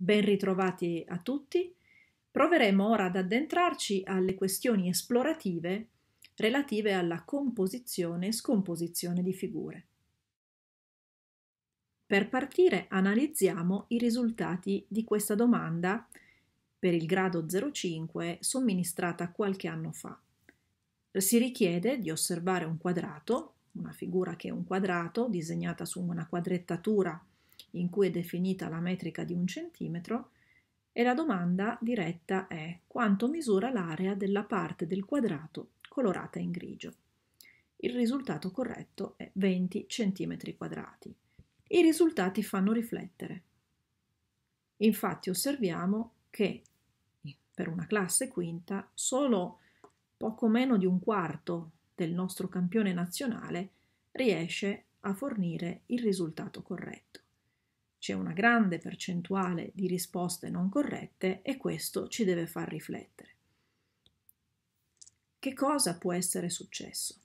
Ben ritrovati a tutti. Proveremo ora ad addentrarci alle questioni esplorative relative alla composizione e scomposizione di figure. Per partire analizziamo i risultati di questa domanda per il grado 05 somministrata qualche anno fa. Si richiede di osservare un quadrato, una figura che è un quadrato disegnata su una quadrettatura in cui è definita la metrica di un centimetro e la domanda diretta è quanto misura l'area della parte del quadrato colorata in grigio. Il risultato corretto è 20 cm quadrati. I risultati fanno riflettere. Infatti osserviamo che per una classe quinta solo poco meno di un quarto del nostro campione nazionale riesce a fornire il risultato corretto. C'è una grande percentuale di risposte non corrette e questo ci deve far riflettere. Che cosa può essere successo?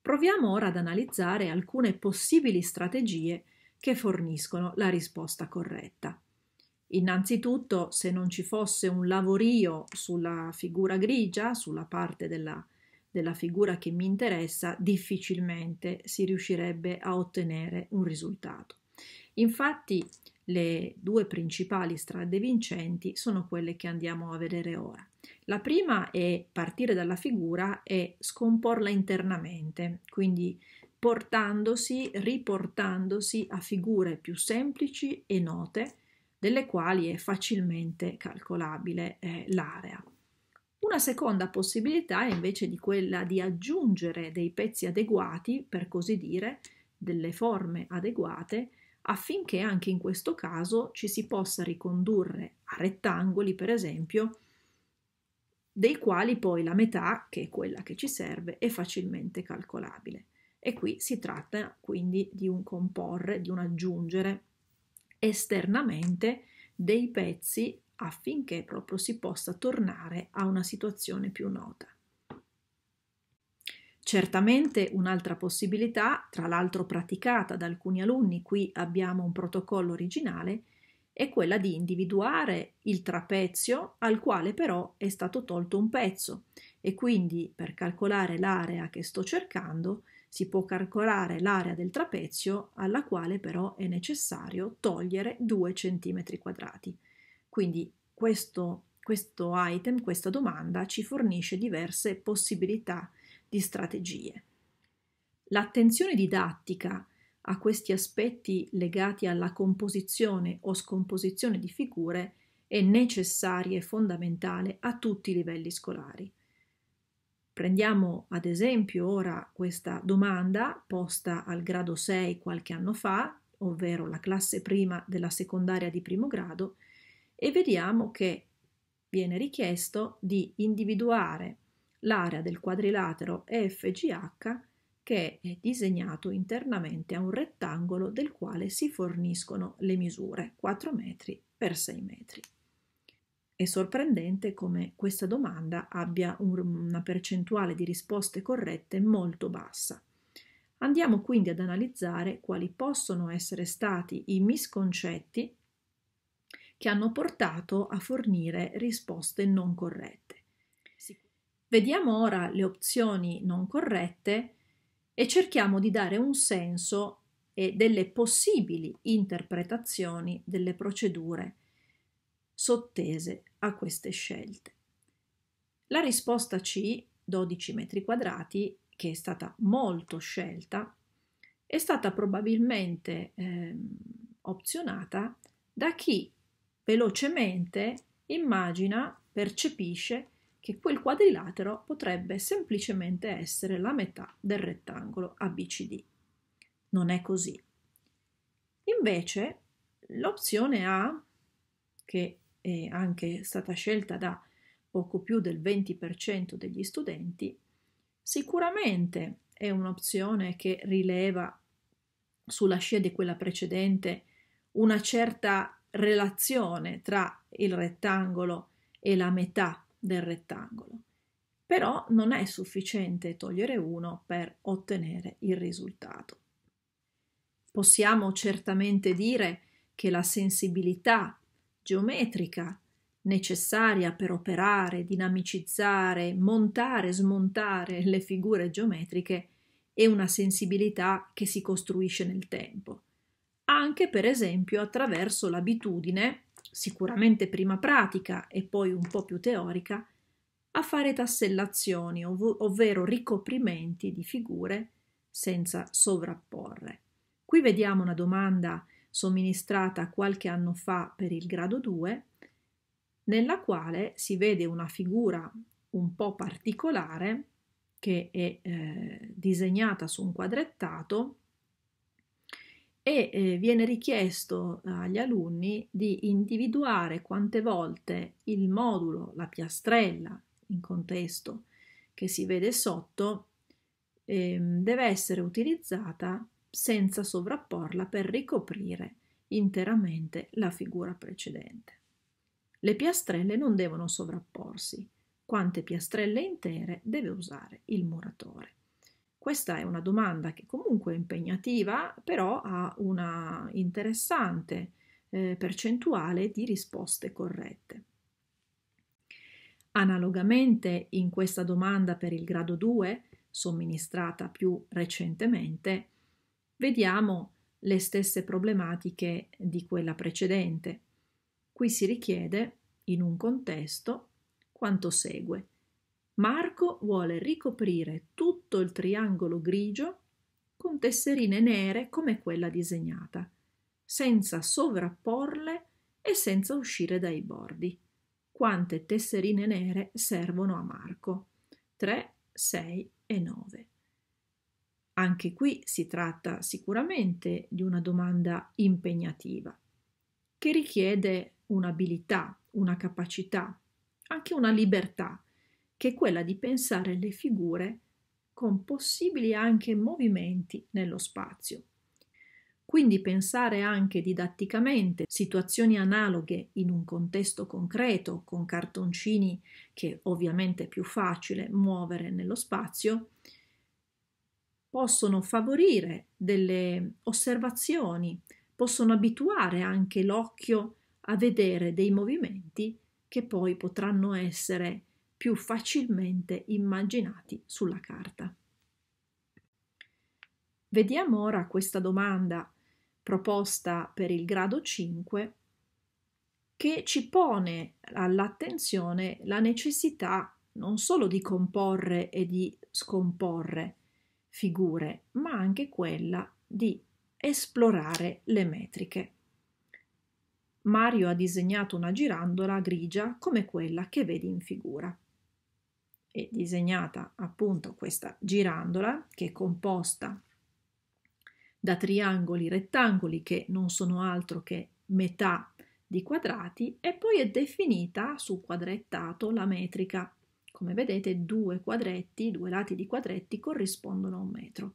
Proviamo ora ad analizzare alcune possibili strategie che forniscono la risposta corretta. Innanzitutto, se non ci fosse un lavorio sulla figura grigia, sulla parte della della figura che mi interessa, difficilmente si riuscirebbe a ottenere un risultato. Infatti le due principali strade vincenti sono quelle che andiamo a vedere ora. La prima è partire dalla figura e scomporla internamente, quindi portandosi, riportandosi a figure più semplici e note, delle quali è facilmente calcolabile eh, l'area. Una seconda possibilità è invece di quella di aggiungere dei pezzi adeguati, per così dire, delle forme adeguate, affinché anche in questo caso ci si possa ricondurre a rettangoli, per esempio, dei quali poi la metà, che è quella che ci serve, è facilmente calcolabile. E qui si tratta quindi di un comporre, di un aggiungere esternamente dei pezzi affinché proprio si possa tornare a una situazione più nota. Certamente un'altra possibilità, tra l'altro praticata da alcuni alunni, qui abbiamo un protocollo originale, è quella di individuare il trapezio al quale però è stato tolto un pezzo e quindi per calcolare l'area che sto cercando si può calcolare l'area del trapezio alla quale però è necessario togliere 2 cm quadrati. Quindi questo, questo item, questa domanda ci fornisce diverse possibilità di strategie. L'attenzione didattica a questi aspetti legati alla composizione o scomposizione di figure è necessaria e fondamentale a tutti i livelli scolari. Prendiamo ad esempio ora questa domanda posta al grado 6 qualche anno fa, ovvero la classe prima della secondaria di primo grado, e vediamo che viene richiesto di individuare l'area del quadrilatero EFGH che è disegnato internamente a un rettangolo del quale si forniscono le misure 4 metri per 6 metri. È sorprendente come questa domanda abbia una percentuale di risposte corrette molto bassa. Andiamo quindi ad analizzare quali possono essere stati i misconcetti che hanno portato a fornire risposte non corrette. Vediamo ora le opzioni non corrette e cerchiamo di dare un senso e delle possibili interpretazioni delle procedure sottese a queste scelte. La risposta C, 12 metri quadrati, che è stata molto scelta, è stata probabilmente eh, opzionata da chi velocemente immagina, percepisce che quel quadrilatero potrebbe semplicemente essere la metà del rettangolo ABCD. Non è così. Invece, l'opzione A, che è anche stata scelta da poco più del 20% degli studenti, sicuramente è un'opzione che rileva sulla scia di quella precedente una certa relazione tra il rettangolo e la metà del rettangolo. Però non è sufficiente togliere uno per ottenere il risultato. Possiamo certamente dire che la sensibilità geometrica necessaria per operare, dinamicizzare, montare, smontare le figure geometriche è una sensibilità che si costruisce nel tempo anche per esempio attraverso l'abitudine, sicuramente prima pratica e poi un po' più teorica, a fare tassellazioni, ov- ovvero ricoprimenti di figure senza sovrapporre. Qui vediamo una domanda somministrata qualche anno fa per il grado 2, nella quale si vede una figura un po' particolare che è eh, disegnata su un quadrettato e eh, viene richiesto agli alunni di individuare quante volte il modulo, la piastrella in contesto che si vede sotto, ehm, deve essere utilizzata senza sovrapporla per ricoprire interamente la figura precedente. Le piastrelle non devono sovrapporsi, quante piastrelle intere deve usare il muratore. Questa è una domanda che comunque è impegnativa, però ha una interessante eh, percentuale di risposte corrette. Analogamente in questa domanda per il grado 2, somministrata più recentemente, vediamo le stesse problematiche di quella precedente. Qui si richiede, in un contesto, quanto segue. Marco vuole ricoprire tutto tutto il triangolo grigio con tesserine nere come quella disegnata, senza sovrapporle e senza uscire dai bordi. Quante tesserine nere servono a Marco? 3, 6 e 9. Anche qui si tratta sicuramente di una domanda impegnativa, che richiede un'abilità, una capacità, anche una libertà, che è quella di pensare le figure con possibili anche movimenti nello spazio. Quindi pensare anche didatticamente situazioni analoghe in un contesto concreto, con cartoncini che ovviamente è più facile muovere nello spazio, possono favorire delle osservazioni, possono abituare anche l'occhio a vedere dei movimenti che poi potranno essere più facilmente immaginati sulla carta. Vediamo ora questa domanda proposta per il grado 5 che ci pone all'attenzione la necessità non solo di comporre e di scomporre figure, ma anche quella di esplorare le metriche. Mario ha disegnato una girandola grigia come quella che vedi in figura è disegnata appunto questa girandola che è composta da triangoli rettangoli che non sono altro che metà di quadrati e poi è definita su quadrettato la metrica. Come vedete due quadretti, due lati di quadretti corrispondono a un metro.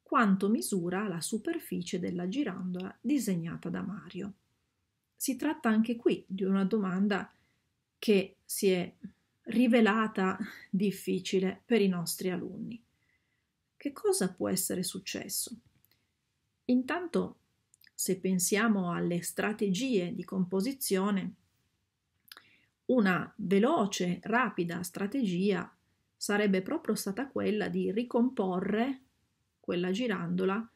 Quanto misura la superficie della girandola disegnata da Mario? Si tratta anche qui di una domanda che si è rivelata difficile per i nostri alunni. Che cosa può essere successo? Intanto, se pensiamo alle strategie di composizione, una veloce, rapida strategia sarebbe proprio stata quella di ricomporre quella girandola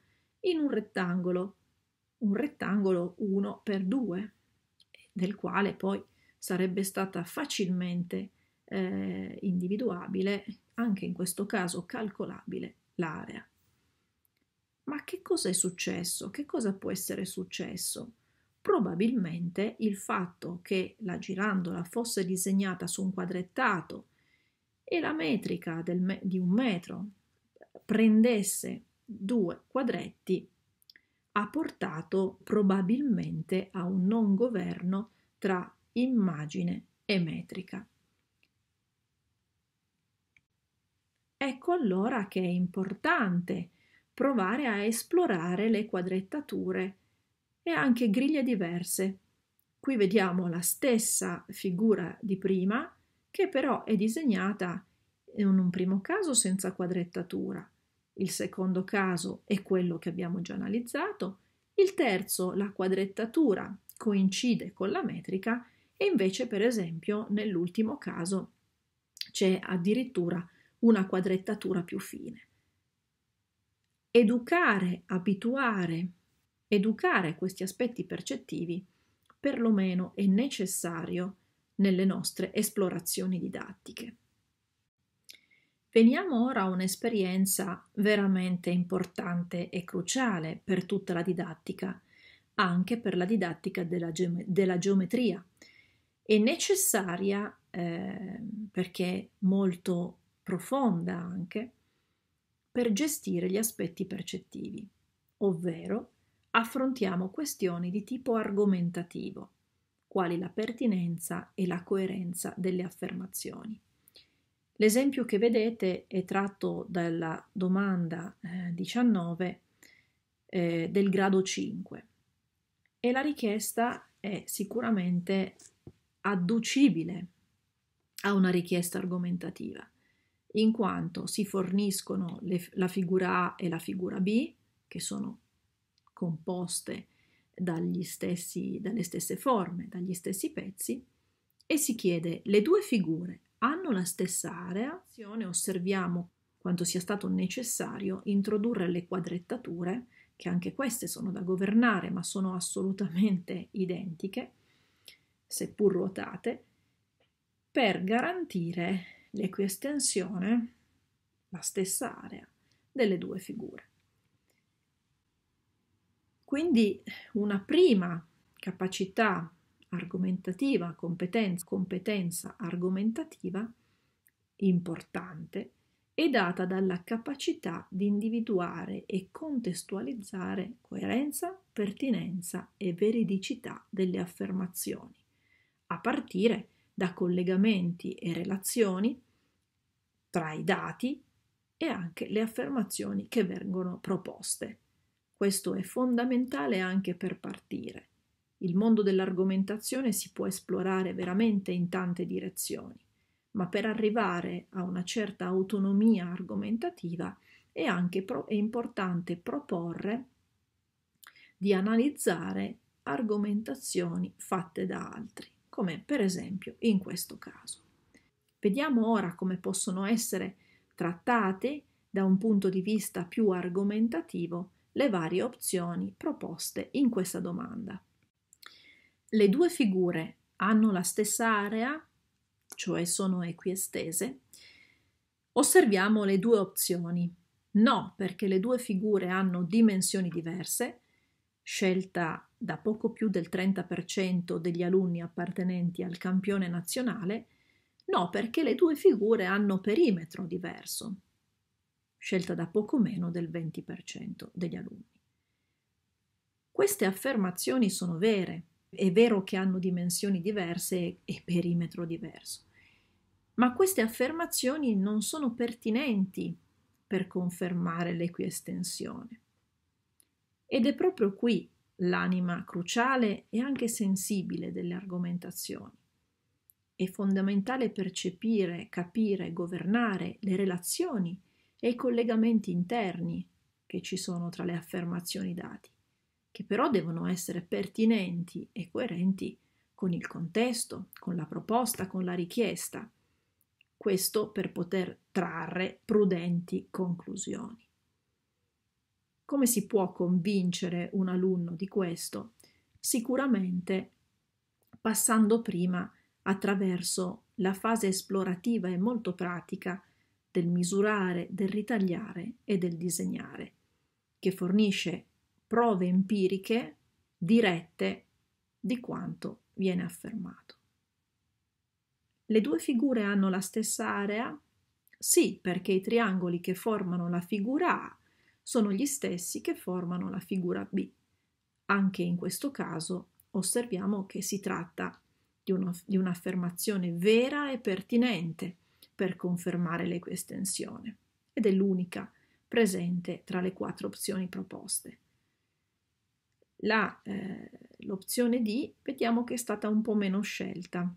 in un rettangolo, un rettangolo 1 x 2, del quale poi sarebbe stata facilmente eh, individuabile, anche in questo caso calcolabile, l'area. Ma che cosa è successo? Che cosa può essere successo? Probabilmente il fatto che la girandola fosse disegnata su un quadrettato e la metrica me- di un metro prendesse due quadretti ha portato probabilmente a un non governo tra immagine e metrica. Ecco allora che è importante provare a esplorare le quadrettature e anche griglie diverse. Qui vediamo la stessa figura di prima, che però è disegnata in un primo caso senza quadrettatura, il secondo caso è quello che abbiamo già analizzato, il terzo la quadrettatura coincide con la metrica e invece per esempio nell'ultimo caso c'è addirittura una quadrettatura più fine. Educare, abituare, educare questi aspetti percettivi perlomeno è necessario nelle nostre esplorazioni didattiche. Veniamo ora a un'esperienza veramente importante e cruciale per tutta la didattica, anche per la didattica della, geome- della geometria. È necessaria eh, perché molto profonda anche, per gestire gli aspetti percettivi, ovvero affrontiamo questioni di tipo argomentativo, quali la pertinenza e la coerenza delle affermazioni. L'esempio che vedete è tratto dalla domanda 19 eh, eh, del grado 5 e la richiesta è sicuramente adducibile a una richiesta argomentativa in quanto si forniscono le, la figura A e la figura B, che sono composte stessi, dalle stesse forme, dagli stessi pezzi, e si chiede le due figure hanno la stessa area? Osserviamo quanto sia stato necessario introdurre le quadrettature, che anche queste sono da governare, ma sono assolutamente identiche, seppur ruotate, per garantire l'equiestensione, la stessa area, delle due figure. Quindi una prima capacità argomentativa, competenza, competenza argomentativa importante è data dalla capacità di individuare e contestualizzare coerenza, pertinenza e veridicità delle affermazioni, a partire da collegamenti e relazioni tra i dati e anche le affermazioni che vengono proposte. Questo è fondamentale anche per partire. Il mondo dell'argomentazione si può esplorare veramente in tante direzioni, ma per arrivare a una certa autonomia argomentativa è anche pro- è importante proporre di analizzare argomentazioni fatte da altri come per esempio in questo caso. Vediamo ora come possono essere trattate da un punto di vista più argomentativo le varie opzioni proposte in questa domanda. Le due figure hanno la stessa area, cioè sono equiestese. Osserviamo le due opzioni. No, perché le due figure hanno dimensioni diverse scelta da poco più del 30% degli alunni appartenenti al campione nazionale, no perché le due figure hanno perimetro diverso, scelta da poco meno del 20% degli alunni. Queste affermazioni sono vere, è vero che hanno dimensioni diverse e perimetro diverso, ma queste affermazioni non sono pertinenti per confermare l'equiestensione. Ed è proprio qui l'anima cruciale e anche sensibile delle argomentazioni. È fondamentale percepire, capire, governare le relazioni e i collegamenti interni che ci sono tra le affermazioni dati, che però devono essere pertinenti e coerenti con il contesto, con la proposta, con la richiesta. Questo per poter trarre prudenti conclusioni. Come si può convincere un alunno di questo? Sicuramente passando prima attraverso la fase esplorativa e molto pratica del misurare, del ritagliare e del disegnare, che fornisce prove empiriche dirette di quanto viene affermato. Le due figure hanno la stessa area? Sì, perché i triangoli che formano la figura A sono gli stessi che formano la figura B. Anche in questo caso osserviamo che si tratta di, uno, di un'affermazione vera e pertinente per confermare l'equestensione ed è l'unica presente tra le quattro opzioni proposte. La, eh, l'opzione D vediamo che è stata un po' meno scelta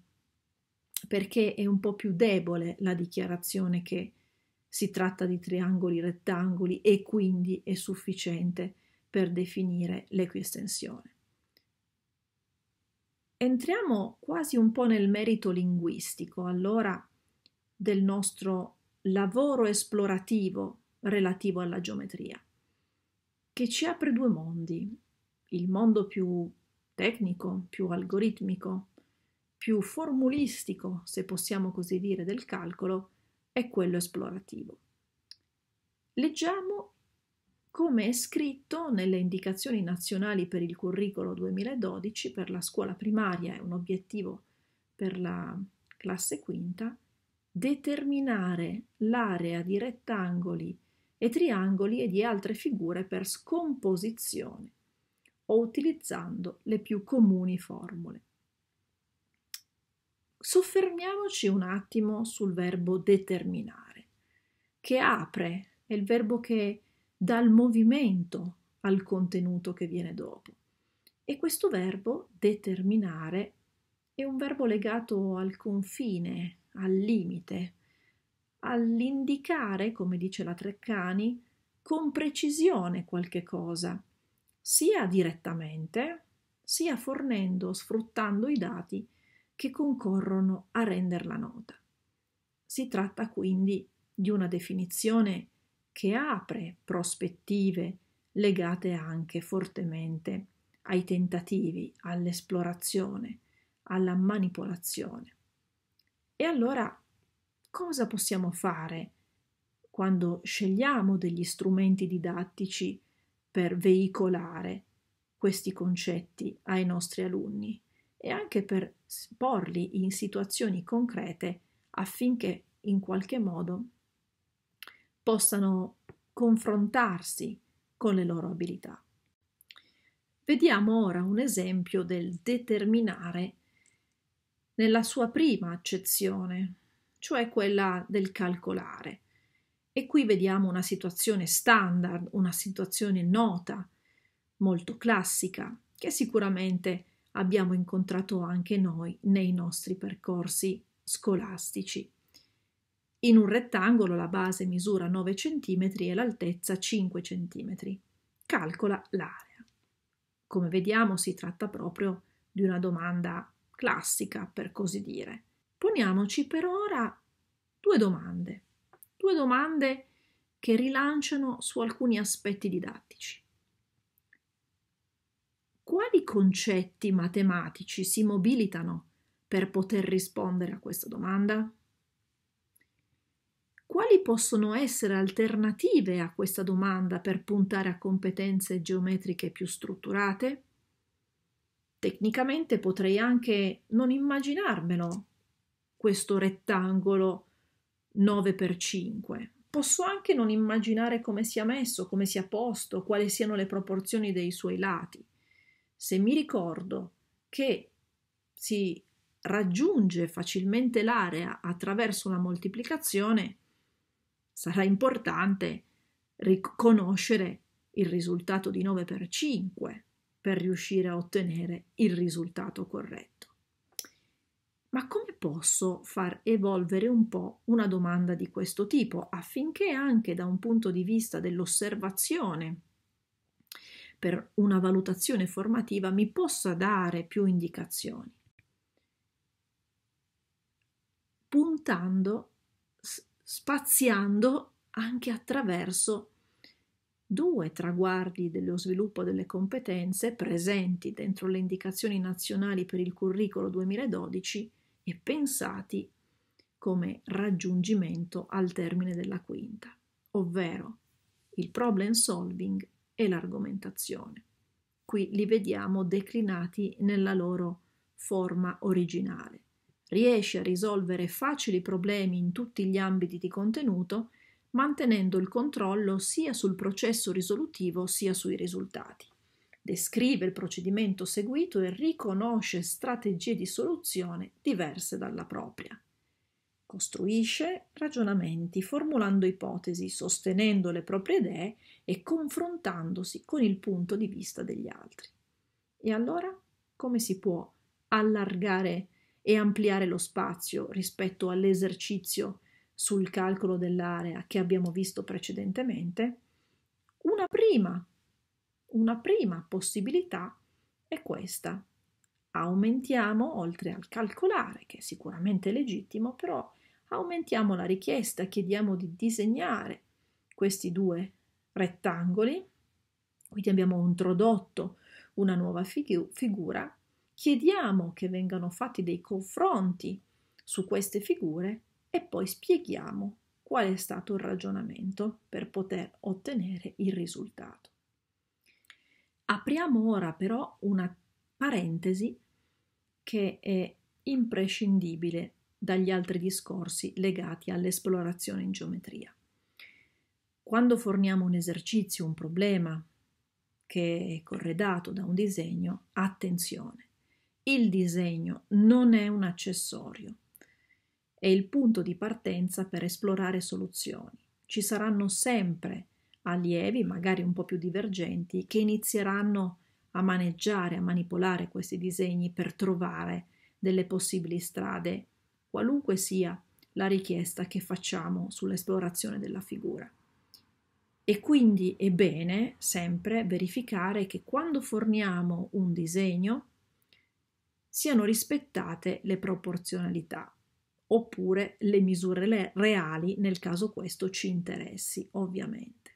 perché è un po' più debole la dichiarazione che si tratta di triangoli rettangoli e quindi è sufficiente per definire l'equistensione. Entriamo quasi un po' nel merito linguistico, allora, del nostro lavoro esplorativo relativo alla geometria, che ci apre due mondi, il mondo più tecnico, più algoritmico, più formulistico, se possiamo così dire, del calcolo, è quello esplorativo. Leggiamo come è scritto nelle indicazioni nazionali per il curriculum 2012 per la scuola primaria, è un obiettivo per la classe quinta, determinare l'area di rettangoli e triangoli e di altre figure per scomposizione o utilizzando le più comuni formule. Soffermiamoci un attimo sul verbo determinare, che apre, è il verbo che dà il movimento al contenuto che viene dopo. E questo verbo determinare è un verbo legato al confine, al limite, all'indicare, come dice la Treccani, con precisione qualche cosa, sia direttamente, sia fornendo, sfruttando i dati che concorrono a renderla nota. Si tratta quindi di una definizione che apre prospettive legate anche fortemente ai tentativi, all'esplorazione, alla manipolazione. E allora cosa possiamo fare quando scegliamo degli strumenti didattici per veicolare questi concetti ai nostri alunni e anche per porli in situazioni concrete affinché in qualche modo possano confrontarsi con le loro abilità. Vediamo ora un esempio del determinare nella sua prima accezione, cioè quella del calcolare. E qui vediamo una situazione standard, una situazione nota, molto classica, che sicuramente abbiamo incontrato anche noi nei nostri percorsi scolastici. In un rettangolo la base misura 9 cm e l'altezza 5 cm. Calcola l'area. Come vediamo si tratta proprio di una domanda classica, per così dire. Poniamoci per ora due domande, due domande che rilanciano su alcuni aspetti didattici quali concetti matematici si mobilitano per poter rispondere a questa domanda? Quali possono essere alternative a questa domanda per puntare a competenze geometriche più strutturate? Tecnicamente potrei anche non immaginarmelo questo rettangolo 9x5. Posso anche non immaginare come sia messo, come sia posto, quali siano le proporzioni dei suoi lati se mi ricordo che si raggiunge facilmente l'area attraverso la moltiplicazione, sarà importante riconoscere il risultato di 9 per 5 per riuscire a ottenere il risultato corretto. Ma come posso far evolvere un po' una domanda di questo tipo affinché anche da un punto di vista dell'osservazione per una valutazione formativa mi possa dare più indicazioni, puntando, spaziando anche attraverso due traguardi dello sviluppo delle competenze presenti dentro le indicazioni nazionali per il curriculum 2012 e pensati come raggiungimento al termine della quinta, ovvero il problem solving e l'argomentazione. Qui li vediamo declinati nella loro forma originale. Riesce a risolvere facili problemi in tutti gli ambiti di contenuto, mantenendo il controllo sia sul processo risolutivo sia sui risultati. Descrive il procedimento seguito e riconosce strategie di soluzione diverse dalla propria. Costruisce ragionamenti formulando ipotesi, sostenendo le proprie idee e confrontandosi con il punto di vista degli altri. E allora come si può allargare e ampliare lo spazio rispetto all'esercizio sul calcolo dell'area che abbiamo visto precedentemente? Una prima, una prima possibilità è questa. Aumentiamo, oltre al calcolare, che è sicuramente legittimo, però aumentiamo la richiesta, chiediamo di disegnare questi due rettangoli, quindi abbiamo introdotto una nuova figu figura, chiediamo che vengano fatti dei confronti su queste figure e poi spieghiamo qual è stato il ragionamento per poter ottenere il risultato. Apriamo ora però una parentesi che è imprescindibile dagli altri discorsi legati all'esplorazione in geometria quando forniamo un esercizio, un problema che è corredato da un disegno, attenzione, il disegno non è un accessorio, è il punto di partenza per esplorare soluzioni. Ci saranno sempre allievi, magari un po' più divergenti, che inizieranno a maneggiare, a manipolare questi disegni per trovare delle possibili strade, qualunque sia la richiesta che facciamo sull'esplorazione della figura. E quindi è bene sempre verificare che quando forniamo un disegno siano rispettate le proporzionalità oppure le misure reali nel caso questo ci interessi, ovviamente.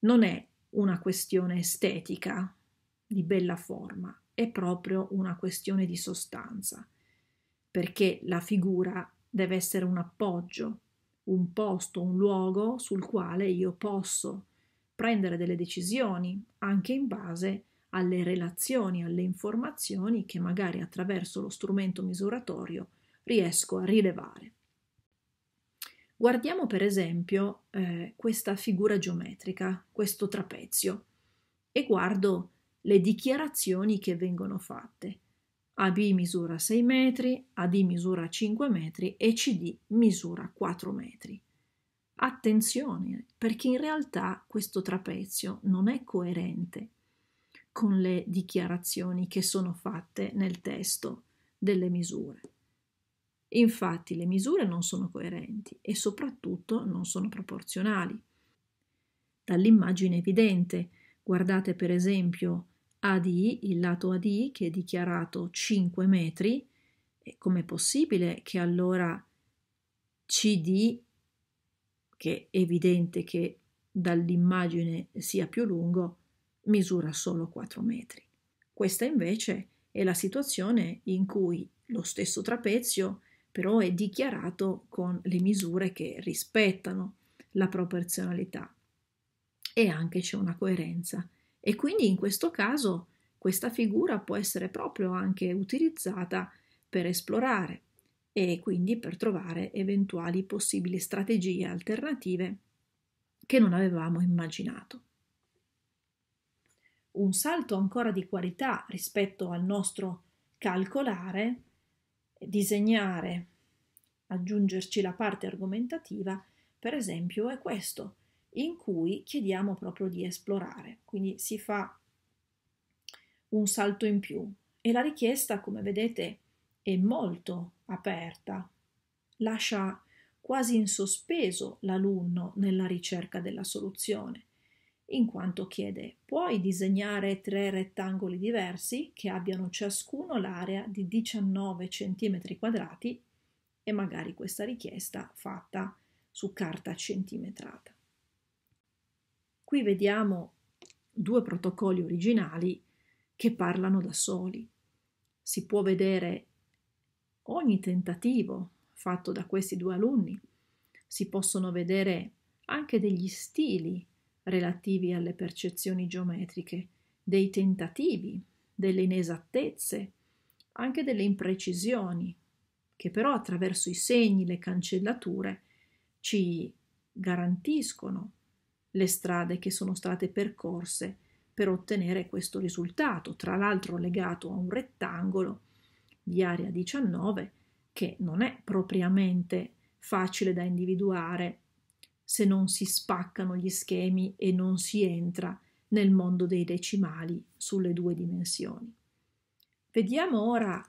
Non è una questione estetica di bella forma, è proprio una questione di sostanza, perché la figura deve essere un appoggio un posto, un luogo sul quale io posso prendere delle decisioni anche in base alle relazioni, alle informazioni che magari attraverso lo strumento misuratorio riesco a rilevare. Guardiamo per esempio eh, questa figura geometrica, questo trapezio, e guardo le dichiarazioni che vengono fatte. AB misura 6 metri, AD misura 5 metri e CD misura 4 metri. Attenzione, perché in realtà questo trapezio non è coerente con le dichiarazioni che sono fatte nel testo delle misure. Infatti le misure non sono coerenti e soprattutto non sono proporzionali. Dall'immagine evidente, guardate per esempio AD, il lato AD che è dichiarato 5 metri, com'è possibile che allora CD, che è evidente che dall'immagine sia più lungo, misura solo 4 metri? Questa invece è la situazione in cui lo stesso trapezio però è dichiarato con le misure che rispettano la proporzionalità e anche c'è una coerenza e quindi in questo caso questa figura può essere proprio anche utilizzata per esplorare e quindi per trovare eventuali possibili strategie alternative che non avevamo immaginato. Un salto ancora di qualità rispetto al nostro calcolare, disegnare, aggiungerci la parte argomentativa, per esempio, è questo, in cui chiediamo proprio di esplorare, quindi si fa un salto in più e la richiesta, come vedete, è molto aperta, lascia quasi in sospeso l'alunno nella ricerca della soluzione, in quanto chiede puoi disegnare tre rettangoli diversi che abbiano ciascuno l'area di 19 cm quadrati e magari questa richiesta fatta su carta centimetrata. Qui vediamo due protocolli originali che parlano da soli. Si può vedere ogni tentativo fatto da questi due alunni, si possono vedere anche degli stili relativi alle percezioni geometriche, dei tentativi, delle inesattezze, anche delle imprecisioni, che però attraverso i segni, le cancellature, ci garantiscono le strade che sono state percorse per ottenere questo risultato, tra l'altro legato a un rettangolo di area 19 che non è propriamente facile da individuare se non si spaccano gli schemi e non si entra nel mondo dei decimali sulle due dimensioni. Vediamo ora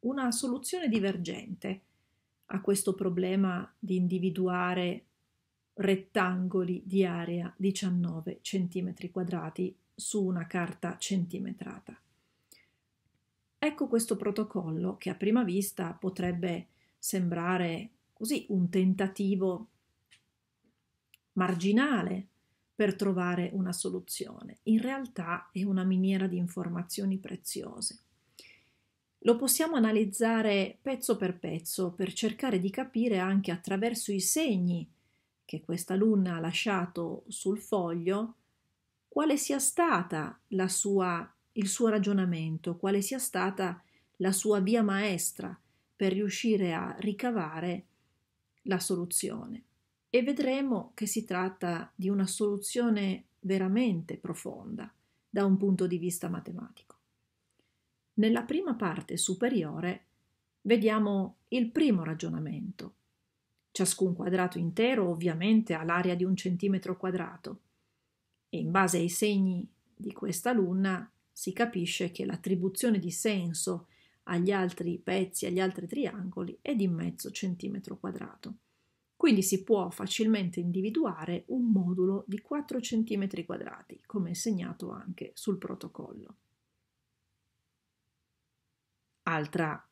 una soluzione divergente a questo problema di individuare rettangoli di area 19 cm quadrati su una carta centimetrata. Ecco questo protocollo che a prima vista potrebbe sembrare così un tentativo marginale per trovare una soluzione. In realtà è una miniera di informazioni preziose. Lo possiamo analizzare pezzo per pezzo per cercare di capire anche attraverso i segni che questa alunna ha lasciato sul foglio quale sia stata la sua, il suo ragionamento, quale sia stata la sua via maestra per riuscire a ricavare la soluzione. E vedremo che si tratta di una soluzione veramente profonda da un punto di vista matematico. Nella prima parte superiore vediamo il primo ragionamento, Ciascun quadrato intero ovviamente ha l'area di un centimetro quadrato e in base ai segni di questa luna si capisce che l'attribuzione di senso agli altri pezzi, agli altri triangoli è di mezzo centimetro quadrato. Quindi si può facilmente individuare un modulo di 4 cm quadrati, come segnato anche sul protocollo. Altra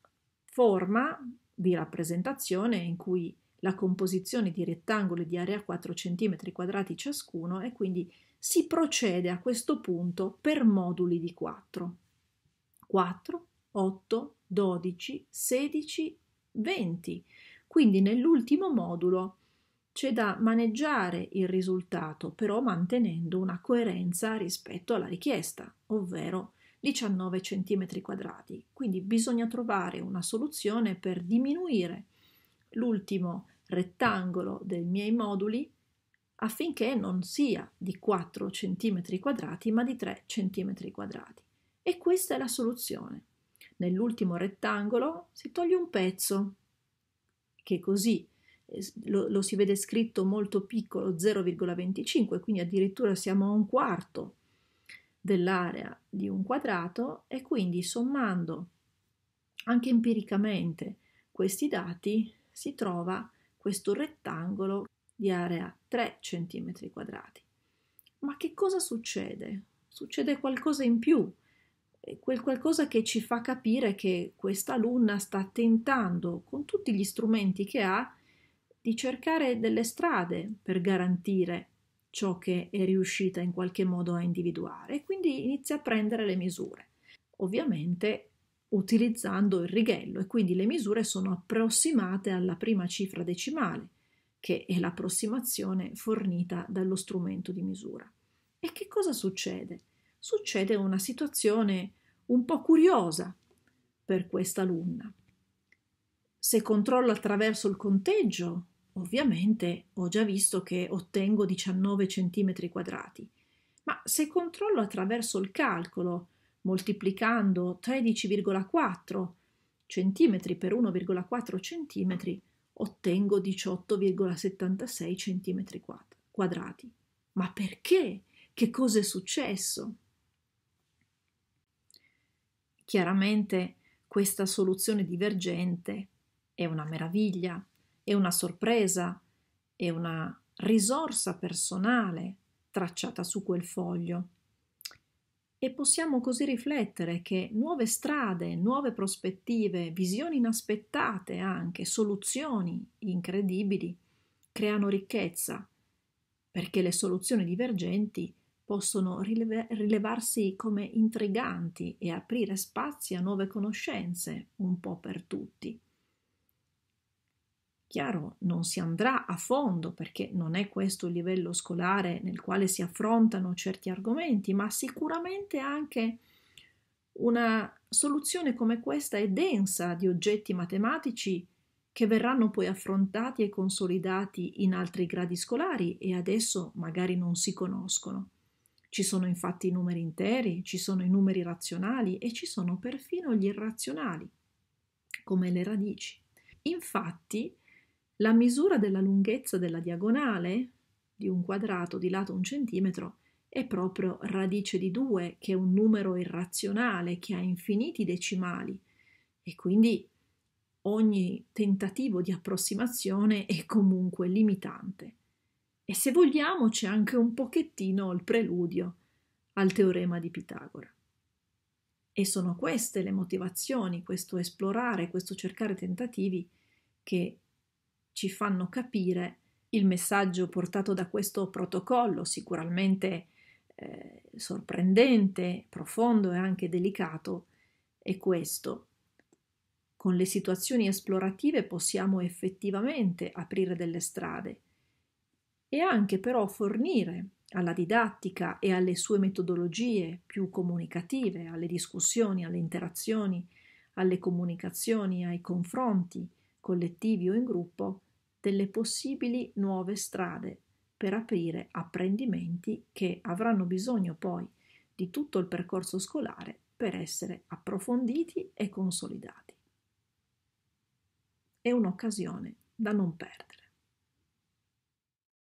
forma di rappresentazione in cui la composizione di rettangoli di area 4 cm 2 ciascuno e quindi si procede a questo punto per moduli di 4. 4, 8, 12, 16, 20. Quindi nell'ultimo modulo c'è da maneggiare il risultato, però mantenendo una coerenza rispetto alla richiesta, ovvero 19 cm 2 Quindi bisogna trovare una soluzione per diminuire l'ultimo modulo rettangolo dei miei moduli affinché non sia di 4 cm quadrati ma di 3 cm quadrati. E questa è la soluzione. Nell'ultimo rettangolo si toglie un pezzo che così eh, lo, lo si vede scritto molto piccolo 0,25, quindi addirittura siamo a un quarto dell'area di un quadrato e quindi sommando anche empiricamente questi dati si trova questo rettangolo di area 3 cm quadrati. Ma che cosa succede? Succede qualcosa in più, quel qualcosa che ci fa capire che questa alunna sta tentando con tutti gli strumenti che ha di cercare delle strade per garantire ciò che è riuscita in qualche modo a individuare e quindi inizia a prendere le misure. Ovviamente utilizzando il righello e quindi le misure sono approssimate alla prima cifra decimale, che è l'approssimazione fornita dallo strumento di misura. E che cosa succede? Succede una situazione un po' curiosa per questa alunna. Se controllo attraverso il conteggio, ovviamente ho già visto che ottengo 19 cm quadrati, ma se controllo attraverso il calcolo, moltiplicando 13,4 cm per 1,4 cm ottengo 18,76 cm quadrati. Ma perché? Che cosa è successo? Chiaramente questa soluzione divergente è una meraviglia, è una sorpresa, è una risorsa personale tracciata su quel foglio e possiamo così riflettere che nuove strade, nuove prospettive, visioni inaspettate anche, soluzioni incredibili, creano ricchezza, perché le soluzioni divergenti possono rilevarsi come intriganti e aprire spazi a nuove conoscenze un po' per tutti. Chiaro, non si andrà a fondo perché non è questo il livello scolare nel quale si affrontano certi argomenti, ma sicuramente anche una soluzione come questa è densa di oggetti matematici che verranno poi affrontati e consolidati in altri gradi scolari e adesso magari non si conoscono. Ci sono infatti i numeri interi, ci sono i numeri razionali e ci sono perfino gli irrazionali, come le radici. Infatti, la misura della lunghezza della diagonale di un quadrato di lato un centimetro è proprio radice di 2, che è un numero irrazionale che ha infiniti decimali e quindi ogni tentativo di approssimazione è comunque limitante. E se vogliamo c'è anche un pochettino il preludio al teorema di Pitagora. E sono queste le motivazioni, questo esplorare, questo cercare tentativi che ci fanno capire il messaggio portato da questo protocollo, sicuramente eh, sorprendente, profondo e anche delicato, è questo. Con le situazioni esplorative possiamo effettivamente aprire delle strade e anche però fornire alla didattica e alle sue metodologie più comunicative, alle discussioni, alle interazioni, alle comunicazioni, ai confronti, collettivi o in gruppo, delle possibili nuove strade per aprire apprendimenti che avranno bisogno poi di tutto il percorso scolare per essere approfonditi e consolidati. È un'occasione da non perdere.